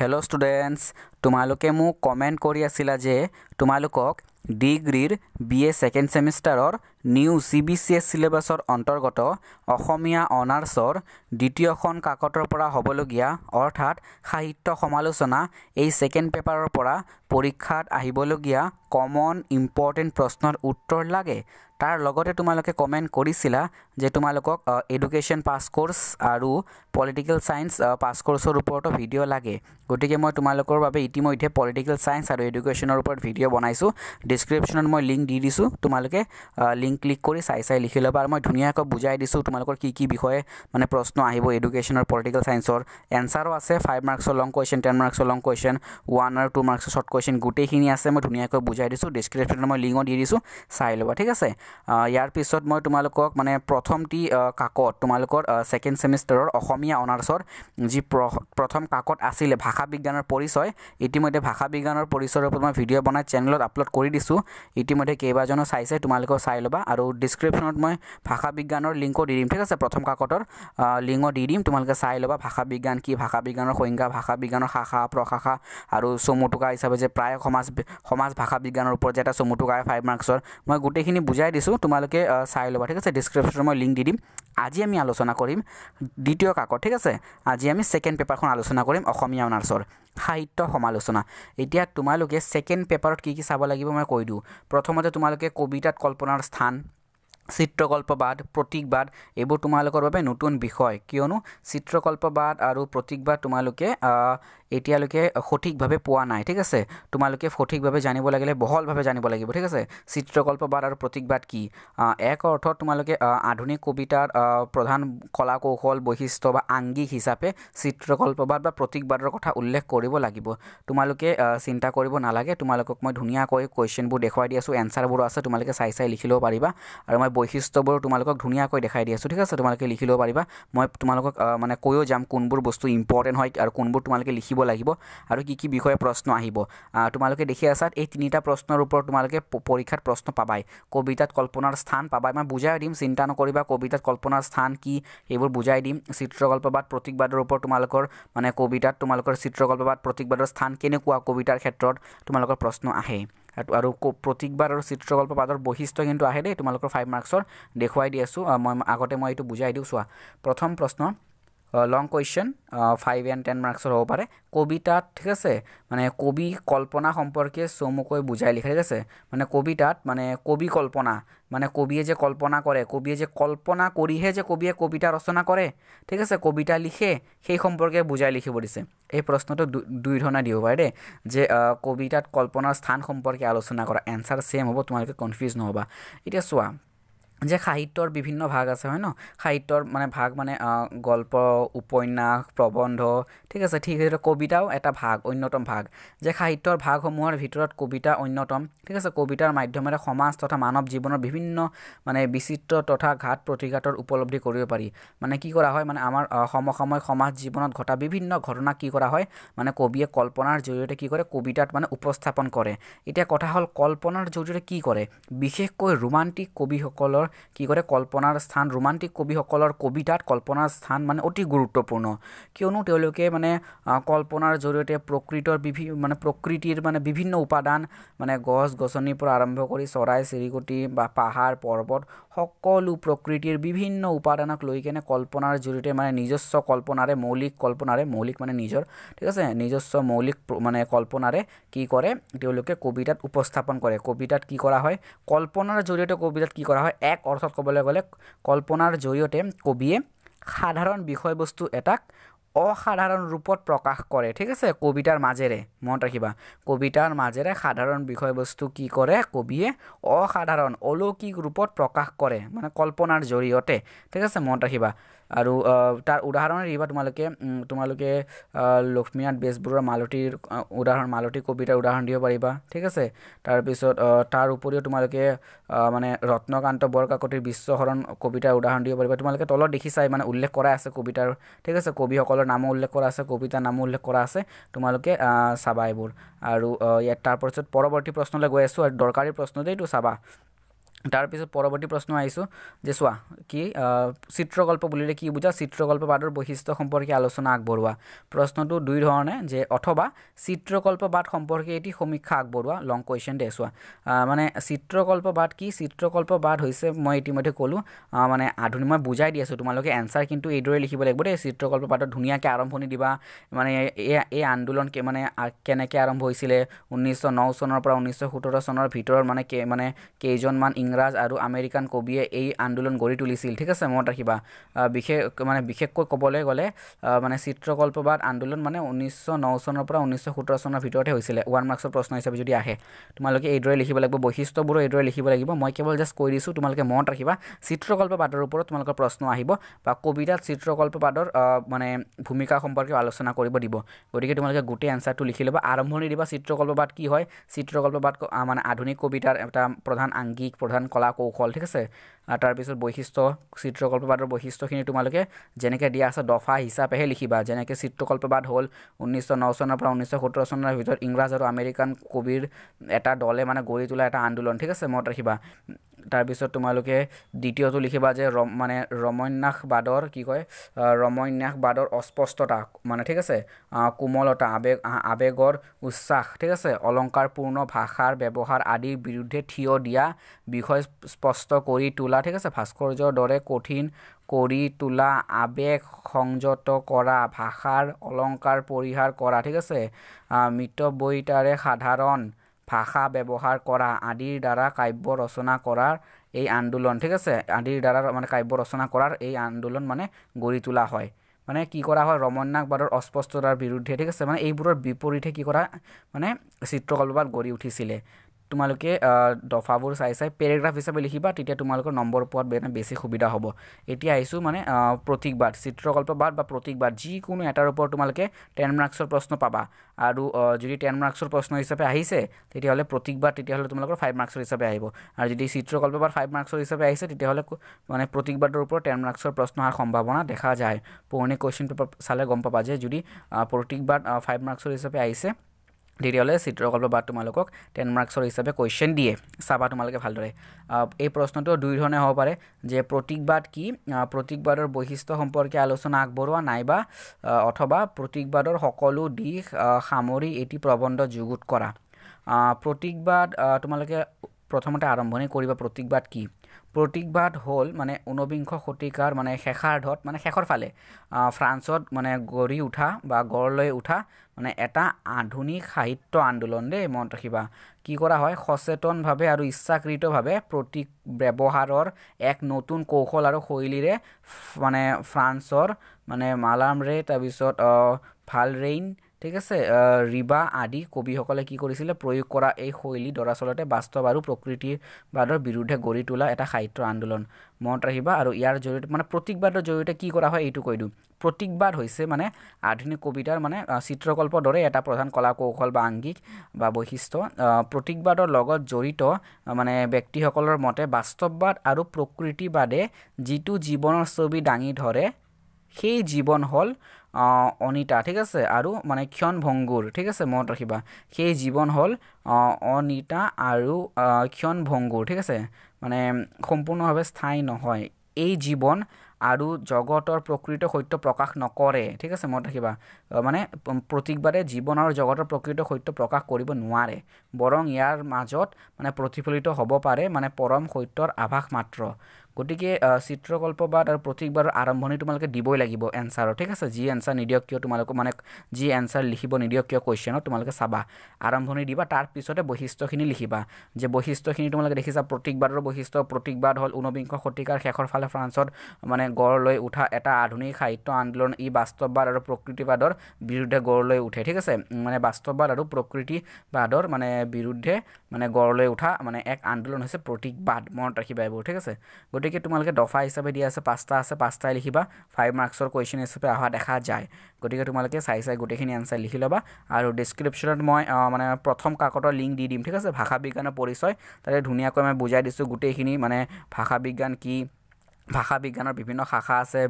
hello' students তোমালোকে মোক comment কৰি আছিলা যে তোমালোকক ডিগ্ৰীৰ বি এ ছেকেণ্ড ছেমিষ্টাৰৰ new C B C S চিলেবাছৰ অন্তৰ্গত অসমীয়া অনাৰ্ছৰ দ্বিতীয়খন কাকতৰ পৰা হ'বলগীয়া অৰ্থাৎ সাহিত্য সমালোচনা এই ছেকেণ্ড পেপাৰৰ পৰা পৰীক্ষাত আহিবলগীয়া কমন ইম্পৰ্টেণ্ট প্ৰশ্নৰ উত্তৰ লাগে তাৰ লগতে তোমালোকে কমেণ্ট কৰিছিলা যে তোমালোকক এডুকেশ্যন পাছ কোৰ্চ আৰু পলিটিকেল ছায়েন্স পাছ কোৰ্চৰ ওপৰতো ভিডিঅ' লাগে গতিকে মই তোমালোকৰ বাবে ইতিমধ্যে পলিটিকেল ছায়েন্স আৰু এডুকেশ্যনৰ ওপৰত ভিডিঅ' বনাইছোঁ ডিছক্ৰিপশ্যনত মই লিংক দি দিছোঁ তোমালোকে লিংক লিংক ক্লিক কৰি চাই চাই লিখি ল'বা আৰু মই ধুনীয়াকৈ বুজাই দিছোঁ তোমালোকৰ কি কি বিষয়ে মানে প্ৰশ্ন আহিব এডুকেশ্যনৰ পলিটিকেল ছায়েন্সৰ এনচাৰো আছে ফাইভ মাৰ্কছৰ লং কুৱেশ্যন টেন মাৰ্কছৰ লং কুৱেশ্যন ওৱান আৰু টু মাৰ্কছৰ শ্বৰ্ট কুৱেশ্যন গোটেইখিনি আছে মই ধুনীয়াকৈ বুজাই দিছোঁ ডিছক্ৰিপশ্যনত মই লিংকত দি দিছোঁ চাই ল'বা ঠিক আছে ইয়াৰ পিছত মই তোমালোকক মানে প্ৰথমটি কাকত তোমালোকৰ ছেকেণ্ড ছেমিষ্টাৰৰ অসমীয়া অনাৰ্ছৰ যি প্ৰথম কাকত আছিলে ভাষা বিজ্ঞানৰ পৰিচয় ইতিমধ্যে ভাষা বিজ্ঞানৰ পৰিচয়ৰ ওপৰত মই ভিডিঅ' বনাই চেনেলত আপলোড কৰি দিছোঁ ইতিমধ্যে কেইবাজনো চাইছে তোমালোকেও চাই ল'বা পাবা আৰু ডিছক্ৰিপশ্যনত মই ভাষা বিজ্ঞানৰ লিংকো দি দিম ঠিক আছে প্ৰথম কাকতৰ লিংকো দি দিম তোমালোকে চাই ল'বা ভাষা বিজ্ঞান কি ভাষা বিজ্ঞানৰ সংজ্ঞা ভাষা বিজ্ঞানৰ শাখা প্ৰশাখা আৰু চমুটোকা হিচাপে যে প্ৰায় সমাজ সমাজ ভাষা বিজ্ঞানৰ ওপৰত যে এটা চমুটোকাই ফাইভ মাৰ্কছৰ মই গোটেইখিনি বুজাই দিছোঁ তোমালোকে চাই ল'বা ঠিক আছে ডিছক্ৰিপশ্যনত মই লিংক দি দিম আজি আমি আলোচনা কৰিম দ্বিতীয় কাকত ঠিক আছে আজি আমি ছেকেণ্ড পেপাৰখন আলোচনা কৰিম অসমীয়া অনাৰ্ছৰ সাহিত্য সমালোচনা এতিয়া তোমালোকে ছেকেণ্ড পেপাৰত কি কি চাব লাগিব মই কৈ দিওঁ প্ৰথমতে তোমালোকে কবিতাত কল্পনাৰ স্থান চিত্ৰকল্পবাদ প্ৰতীকবাদ এইবোৰ তোমালোকৰ বাবে নতুন বিষয় কিয়নো চিত্ৰকল্পবাদ আৰু প্ৰতীকবাদ তোমালোকে এতিয়ালৈকে সঠিকভাৱে পোৱা নাই ঠিক আছে তোমালোকে সঠিকভাৱে জানিব লাগিলে বহলভাৱে জানিব লাগিব ঠিক আছে চিত্ৰকল্পবাদ আৰু প্ৰতীকবাদ কি এক অৰ্থত তোমালোকে আধুনিক কবিতাৰ প্ৰধান কলা কৌশল বৈশিষ্ট্য বা আংগিক হিচাপে চিত্ৰকল্পবাদ বা প্ৰতীকবাদৰ কথা উল্লেখ কৰিব লাগিব তোমালোকে চিন্তা কৰিব নালাগে তোমালোকক মই ধুনীয়াকৈ কুৱেশ্যনবোৰ দেখুৱাই দি আছোঁ এনচাৰবোৰো আছে তোমালোকে চাই চাই লিখি ল'ব পাৰিবা আৰু মই বৈশিষ্ট্যবোৰ তোমালোকক ধুনীয়াকৈ দেখাই দি আছোঁ ঠিক আছে তোমালোকে লিখি ল'ব পাৰিবা মই তোমালোকক মানে কৈও যাম কোনবোৰ বস্তু ইম্পৰ্টেণ্ট হয় আৰু কোনবোৰ তোমালোকে লিখিব লাগিব আৰু কি কি বিষয়ে প্ৰশ্ন আহিব তোমালোকে দেখি আছা এই তিনিটা প্ৰশ্নৰ ওপৰত তোমালোকে পৰীক্ষাত প্ৰশ্ন পাবাই কবিতাত কল্পনাৰ স্থান পাবাই মই বুজাই দিম চিন্তা নকৰিবা কবিতাত কল্পনাৰ স্থান কি সেইবোৰ বুজাই দিম চিত্ৰকল্প চিত্ৰকল্পবাদ প্ৰতীকবাদৰ ওপৰত তোমালোকৰ মানে কবিতাত তোমালোকৰ চিত্ৰকল্পবাদ প্ৰতীকবাদৰ স্থান কেনেকুৱা কবিতাৰ ক্ষেত্ৰত তোমালোকৰ প্ৰশ্ন আহে আৰু প্ৰতীকবাৰ আৰু চিত্ৰকল্প পাতৰ বৈশিষ্ট্য কিন্তু আহে দেই তোমালোকৰ ফাইভ মাৰ্কছৰ দেখুৱাই দি আছোঁ মই আগতে মই এইটো বুজাই দিওঁ চোৱা প্ৰথম প্ৰশ্ন long question five and ten মাৰ্কছৰ হ'ব পাৰে কবিতাত ঠিক আছে মানে কবি কল্পনা সম্পৰ্কে চমুকৈ বুজাই লিখা ঠিক আছে মানে কবিতাত মানে কবি কল্পনা মানে কবিয়ে যে কল্পনা কৰে কবিয়ে যে কল্পনা কৰিহে যে কবিয়ে কবিতা ৰচনা কৰে ঠিক আছে কবিতা লিখে সেই সম্পৰ্কে বুজাই লিখিব দিছে এই প্ৰশ্নটো দুই ধৰণে দিব পাৰে দেই যে কবিতাত কল্পনাৰ স্থান সম্পৰ্কে আলোচনা কৰা এনচাৰ চেম হ'ব তোমালোকে কনফিউজ নহ'বা এতিয়া চোৱা যে সাহিত্যৰ বিভিন্ন ভাগ আছে হয় ন সাহিত্যৰ মানে ভাগ মানে গল্প উপন্যাস প্ৰবন্ধ ঠিক আছে ঠিক সেইদৰে কবিতাও এটা ভাগ অন্যতম ভাগ যে সাহিত্যৰ ভাগসমূহৰ ভিতৰত কবিতা অন্যতম ঠিক আছে কবিতাৰ মাধ্যমেৰে সমাজ তথা মানৱ জীৱনৰ বিভিন্ন মানে বিচিত্ৰ তথা ঘাত প্ৰতিঘাতৰ উপলব্ধি কৰিব পাৰি মানে কি কৰা হয় মানে আমাৰ সমসাময় সমাজ জীৱনত ঘটা বিভিন্ন ঘটনা কি কৰা হয় মানে কবিয়ে কল্পনাৰ জৰিয়তে কি কৰে কবিতাত মানে উপস্থাপন কৰে এতিয়া কথা হ'ল কল্পনাৰ জৰিয়তে কি কৰে বিশেষকৈ ৰোমান্টিক কবিসকলৰ কি কৰে কল্পনাৰ স্থান ৰোমান্টিক কবিসকলৰ কবিতাত কল্পনাৰ স্থান মানে অতি গুৰুত্বপূৰ্ণ কিয়নো তেওঁলোকে মানে কল্পনাৰ জৰিয়তে প্ৰকৃতৰ বিভিন্ন মানে প্ৰকৃতিৰ মানে বিভিন্ন উপাদান মানে গছ গছনিৰ পৰা আৰম্ভ কৰি চৰাই চিৰিকটি বা পাহাৰ পৰ্বত সকলো প্ৰকৃতিৰ বিভিন্ন উপাদানক লৈ কেনে কল্পনাৰ জৰিয়তে মানে নিজস্ব কল্পনাৰে মৌলিক কল্পনাৰে মৌলিক মানে নিজৰ ঠিক আছে নিজস্ব মৌলিক মানে কল্পনাৰে কি কৰে তেওঁলোকে কবিতাত উপস্থাপন কৰে কবিতাত কি কৰা হয় কল্পনাৰ জৰিয়তে কবিতাত কি কৰা হয় এক এক অৰ্থত ক'বলৈ গ'লে কল্পনাৰ জৰিয়তে কবিয়ে সাধাৰণ বিষয়বস্তু এটাক অসাধাৰণ ৰূপত প্ৰকাশ কৰে ঠিক আছে কবিতাৰ মাজেৰে মনত ৰাখিবা কবিতাৰ মাজেৰে সাধাৰণ বিষয়বস্তু কি কৰে কবিয়ে অসাধাৰণ অলৌকিক ৰূপত প্ৰকাশ কৰে মানে কল্পনাৰ জৰিয়তে ঠিক আছে মনত ৰাখিবা আৰু তাৰ উদাহৰণ দিবা তোমালোকে তোমালোকে লক্ষ্মীনাথ বেজবৰুৱাৰ মালতীৰ উদাহৰণ মালতী কবিতাৰ উদাহৰণ দিব পাৰিবা ঠিক আছে তাৰপিছত তাৰ উপৰিও তোমালোকে মানে ৰত্নকান্ত বৰকাকতিৰ বিশ্বহৰণ কবিতাৰ উদাহৰণ দিব পাৰিবা তোমালোকে তলত দেখি চাই মানে উল্লেখ কৰাই আছে কবিতাৰ ঠিক আছে কবিসকল সকলৰ নামো উল্লেখ কৰা আছে কবিতা নামো উল্লেখ কৰা আছে তোমালোকে চাবা এইবোৰ আৰু ইয়াত তাৰপাছত পৰৱৰ্তী প্ৰশ্নলৈ গৈ আছোঁ আৰু দৰকাৰী প্ৰশ্ন দেই চাবা তাৰপিছত পৰৱৰ্তী প্ৰশ্ন আহিছোঁ যে চোৱা কি চিত্ৰকল্প বুলিলে কি বুজা চিত্ৰকল্প বাদৰ বৈশিষ্ট্য সম্পৰ্কে আলোচনা আগবঢ়োৱা প্ৰশ্নটো দুই ধৰণে যে অথবা চিত্ৰকল্প বাদ সম্পৰ্কে এটি সমীক্ষা আগবঢ়োৱা লং কুৱেশ্যন দে চোৱা মানে চিত্ৰকল্প বাদ কি চিত্ৰকল্প বাদ হৈছে মই ইতিমধ্যে ক'লোঁ মানে আধুনিক মই বুজাই দি আছোঁ তোমালোকে এনচাৰ কিন্তু এইদৰে লিখিব লাগিব দেই চিত্ৰকল্প বাদত ধুনীয়াকৈ আৰম্ভণি দিবা মানে এই এই আন্দোলন মানে কেনেকৈ আৰম্ভ হৈছিলে ঊনৈছশ ন চনৰ পৰা ঊনৈছশ সোতৰ চনৰ ভিতৰত মানে মানে কেইজনমান ইংৰাজ আৰু আমেৰিকান কবিয়ে এই আন্দোলন গঢ়ি তুলিছিল ঠিক আছে মনত ৰাখিবা বিশেষ মানে বিশেষকৈ ক'বলৈ গ'লে মানে চিত্ৰকল্পবাদ আন্দোলন মানে ঊনৈছশ ন চনৰ পৰা ঊনৈছশ সোতৰ চনৰ ভিতৰতে হৈছিলে ওৱান মাৰ্কছৰ প্ৰশ্ন হিচাপে যদি আহে তোমালোকে এইদৰে লিখিব লাগিব বৈশিষ্ট্যবোৰো এইদৰে লিখিব লাগিব মই কেৱল জাষ্ট কৈ দিছোঁ তোমালোকে মনত ৰাখিবা চিত্ৰকল্পবাদৰ ওপৰত তোমালোকৰ প্ৰশ্ন আহিব বা কবিতাত চিত্ৰকল্পবাদৰ মানে ভূমিকা সম্পৰ্কে আলোচনা কৰিব দিব গতিকে তোমালোকে গোটেই এনচাৰটো লিখি ল'বা আৰম্ভণি দিবা চিত্ৰকল্পবাদ কি হয় চিত্ৰকল্পবাদ মানে আধুনিক কবিতাৰ এটা প্ৰধান আংগিক প্ৰধান প্ৰধান কলা কৌশল ঠিক আছে তাৰপিছত বৈশিষ্ট্য চিত্ৰকল্পবাদৰ বৈশিষ্ট্যখিনি তোমালোকে যেনেকৈ দিয়া আছে দফা হিচাপেহে লিখিবা যেনেকৈ চিত্ৰকল্পবাদ হ'ল ঊনৈছশ ন চনৰ পৰা ঊনৈছশ সোতৰ চনৰ ভিতৰত ইংৰাজ আৰু আমেৰিকান কবিৰ এটা দলে মানে গঢ়ি তোলা এটা আন্দোলন ঠিক আছে মনত ৰাখিবা তাৰপিছত তোমালোকে দ্বিতীয়টো লিখিবা যে ৰ মানে ৰমন্যাস বাদৰ কি কয় ৰমন্যাস বাদৰ অস্পষ্টতা মানে ঠিক আছে কোমলতা আবেগ আবেগৰ উচ্ছ্বাস ঠিক আছে অলংকাৰপূৰ্ণ ভাষাৰ ব্যৱহাৰ আদিৰ বিৰুদ্ধে থিয় দিয়া বিষয় স্পষ্ট কৰি তোলা ঠিক আছে ভাস্কৰ্যৰ দৰে কঠিন কৰি তোলা আবেগ সংযত কৰা ভাষাৰ অলংকাৰ পৰিহাৰ কৰা ঠিক আছে মৃতবৈতাৰে সাধাৰণ ভাষা ব্যৱহাৰ কৰা আদিৰ দ্বাৰা কাব্য ৰচনা কৰাৰ এই আন্দোলন ঠিক আছে আদিৰ দ্বাৰা মানে কাব্য ৰচনা কৰাৰ এই আন্দোলন মানে গঢ়ি তোলা হয় মানে কি কৰা হয় বাদৰ অস্পষ্টতাৰ বিৰুদ্ধে ঠিক আছে মানে এইবোৰৰ বিপৰীতে কি কৰা মানে চিত্ৰকল্পবাদ গঢ়ি উঠিছিলে তোমালোকে দফাবোৰ চাই চাই পেৰেগ্ৰাফ হিচাপে লিখিবা তেতিয়া তোমালোকৰ নম্বৰ পোৱাত মানে বেছি সুবিধা হ'ব এতিয়া আহিছোঁ মানে প্ৰতীকবাদ চিত্ৰকল্পবাদ বা প্ৰতীকবাদ যিকোনো এটাৰ ওপৰত তোমালোকে টেন মাৰ্কছৰ প্ৰশ্ন পাবা আৰু যদি টেন মাৰ্কছৰ প্ৰশ্ন হিচাপে আহিছে তেতিয়াহ'লে প্ৰতীকবাদ তেতিয়াহ'লে তোমালোকৰ ফাইভ মাৰ্কছৰ হিচাপে আহিব আৰু যদি চিত্ৰকল্পবাদ ফাইভ মাৰ্কছৰ হিচাপে আহিছে তেতিয়াহ'লে মানে প্ৰতীকবাদৰ ওপৰত টেন মাৰ্কছৰ প্ৰশ্ন অহাৰ সম্ভাৱনা দেখা যায় পুৰণি কুৱেশ্যন পেপাৰ চালে গম পাবা যে যদি প্ৰতীকবাদ ফাইভ মাৰ্কছৰ হিচাপে আহিছে তেতিয়াহ'লে চিত্ৰকল্প বা তোমালোকক টেন মাৰ্কছৰ হিচাপে কুৱেশ্যন দিয়ে চাবা তোমালোকে ভালদৰে এই প্ৰশ্নটো দুই ধৰণে হ'ব পাৰে যে প্ৰতীকবাদ কি প্ৰতীকবাদৰ বৈশিষ্ট্য সম্পৰ্কে আলোচনা আগবঢ়োৱা নাইবা অথবা প্ৰতীকবাদৰ সকলো দিশ সামৰি এটি প্ৰবন্ধ যুগুত কৰা প্ৰতীকবাদ তোমালোকে প্ৰথমতে আৰম্ভণি কৰিবা প্ৰতীকবাদ কি প্ৰতীকবাদ হ'ল মানে ঊনবিংশ শতিকাৰ মানে শেষাৰ্ধত মানে শেষৰ ফালে ফ্ৰান্সত মানে গঢ়ি উঠা বা গঢ় লৈ উঠা মানে এটা আধুনিক সাহিত্য আন্দোলন দেই মনত ৰাখিবা কি কৰা হয় সচেতনভাৱে আৰু ইচ্ছাকৃতভাৱে প্ৰতীক ব্যৱহাৰৰ এক নতুন কৌশল আৰু শৈলীৰে মানে ফ্ৰান্সৰ মানে মালামৰে তাৰপিছত ভালৰেইন ঠিক আছে ৰিবা আদি কবিসকলে কি কৰিছিলে প্ৰয়োগ কৰা এই শৈলী দৰাচলতে বাস্তৱ আৰু প্ৰকৃতিবাদৰ বিৰুদ্ধে গঢ়ি তোলা এটা সাহিত্য আন্দোলন মনত ৰাখিবা আৰু ইয়াৰ জৰিয়তে মানে প্ৰতীকবাদৰ জৰিয়তে কি কৰা হয় এইটো কৈ দিওঁ প্ৰতীকবাদ হৈছে মানে আধুনিক কবিতাৰ মানে চিত্ৰকল্পৰ দৰে এটা প্ৰধান কলা কৌশল বা আংগিক বা বৈশিষ্ট্য প্ৰতীকবাদৰ লগত জড়িত মানে ব্যক্তিসকলৰ মতে বাস্তৱবাদ আৰু প্ৰকৃতিবাদে যিটো জীৱনৰ ছবি দাঙি ধৰে সেই জীৱন হ'ল অনিতা ঠিক আছে আৰু মানে ক্ষণ ভংগুৰ ঠিক আছে মনত ৰাখিবা সেই জীৱন হ'ল অনিতা আৰু ক্ষণ ভংগুৰ ঠিক আছে মানে সম্পূৰ্ণভাৱে স্থায়ী নহয় এই জীৱন আৰু জগতৰ প্ৰকৃত সত্য প্ৰকাশ নকৰে ঠিক আছে মনত ৰাখিবা মানে প্ৰতীকবাৰে জীৱন আৰু জগতৰ প্ৰকৃত সত্য প্ৰকাশ কৰিব নোৱাৰে বৰং ইয়াৰ মাজত মানে প্ৰতিফলিত হ'ব পাৰে মানে পৰম সত্যৰ আভাস মাত্ৰ গতিকে চিত্ৰকল্প বা তাৰ প্ৰতীকবাৰৰ আৰম্ভণি তোমালোকে দিবই লাগিব এনচাৰৰ ঠিক আছে যি এনচাৰ নিদিয়ক কিয় তোমালোকক মানে যি এনচাৰ লিখিব নিদিয়ক কিয় কুৱেশ্যনত তোমালোকে চাবা আৰম্ভণি দিবা তাৰপিছতে বৈশিষ্ট্যখিনি লিখিবা যে বৈশিষ্ট্যখিনি তোমালোকে দেখিছা প্ৰতীকবাদৰ বৈশিষ্ট্য প্ৰতীকবাদ হ'ল ঊনবিংশ শতিকাৰ শেষৰ ফালে ফ্ৰান্সত মানে গঢ় লৈ উঠা এটা আধুনিক সাহিত্য আন্দোলন ই বাস্তৱবাদ আৰু প্ৰকৃতিবাদৰ বিৰুদ্ধে গঢ় লৈ উঠে ঠিক আছে মানে বাস্তৱবাদ আৰু প্ৰকৃতিবাদৰ মানে বিৰুদ্ধে মানে গঢ় লৈ উঠা মানে এক আন্দোলন হৈছে প্ৰতীকবাদ মনত ৰাখিবা এইবোৰ ঠিক আছে গতিকে গতিকে তোমালোকে দফা হিচাপে দিয়া আছে পাঁচটা আছে পাঁচটাই লিখিবা ফাইভ মাৰ্কছৰ কুৱেশ্যন হিচাপে অহা দেখা যায় গতিকে তোমালোকে চাই চাই গোটেইখিনি এনচাৰ লিখি ল'বা আৰু ডিছক্ৰিপশ্যনত মই মানে প্ৰথম কাকতৰ লিংক দি দিম ঠিক আছে ভাষা বিজ্ঞানৰ পৰিচয় তাতে ধুনীয়াকৈ মই বুজাই দিছোঁ গোটেইখিনি মানে ভাষা বিজ্ঞান কি ভাষা বিজ্ঞানৰ বিভিন্ন শাখা আছে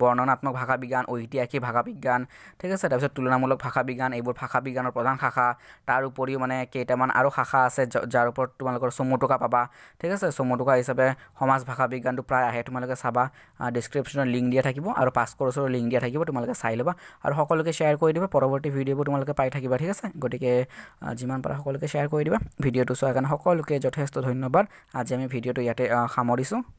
বৰ্ণনাত্মক ভাষা বিজ্ঞান ঐতিহাসিক ভাষা বিজ্ঞান ঠিক আছে তাৰপিছত তুলনামূলক ভাষা বিজ্ঞান এইবোৰ ভাষা বিজ্ঞানৰ প্ৰধান শাখা তাৰ উপৰিও মানে কেইটামান আৰু শাখা আছে যাৰ ওপৰত তোমালোকৰ চমুটোকা পাবা ঠিক আছে চমুটোকা হিচাপে সমাজ ভাষা বিজ্ঞানটো প্ৰায় আহে তোমালোকে চাবা ডিছক্ৰিপশ্যনত লিংক দিয়া থাকিব আৰু পাছ কৰ্চৰ লিংক দিয়া থাকিব তোমালোকে চাই ল'বা আৰু সকলোকে শ্বেয়াৰ কৰি দিবা পৰৱৰ্তী ভিডিঅ'বোৰ তোমালোকে পাই থাকিবা ঠিক আছে গতিকে যিমান পাৰা সকলোকে শ্বেয়াৰ কৰি দিবা ভিডিঅ'টো চোৱাৰ কাৰণে সকলোকে যথেষ্ট ধন্যবাদ আজি আমি ভিডিঅ'টো ইয়াতে সামৰিছোঁ